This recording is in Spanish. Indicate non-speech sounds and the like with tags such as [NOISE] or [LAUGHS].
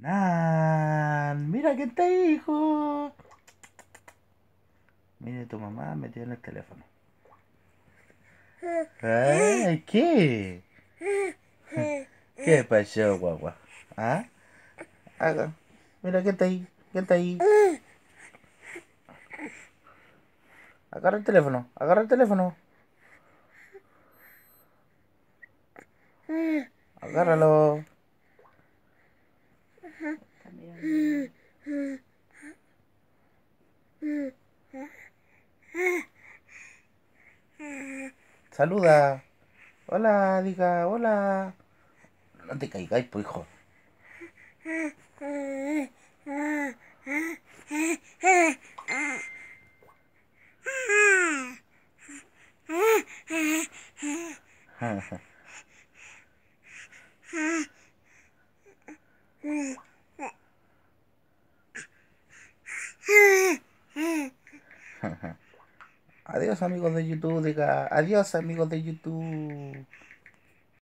Nan, mira quién te hijo. Mire tu mamá metió en el teléfono. ¿Qué? ¿Qué pasó, guagua? ¿Ah? Mira quién está ahí. ¿Quién está ahí? Agarra el teléfono. Agarra el teléfono. Agárralo. Saluda. Hola, diga, hola. No te caigáis, pues hijo. [LAUGHS] [LAUGHS] [LAUGHS] adiós amigos de YouTube, diga, adiós amigos de YouTube.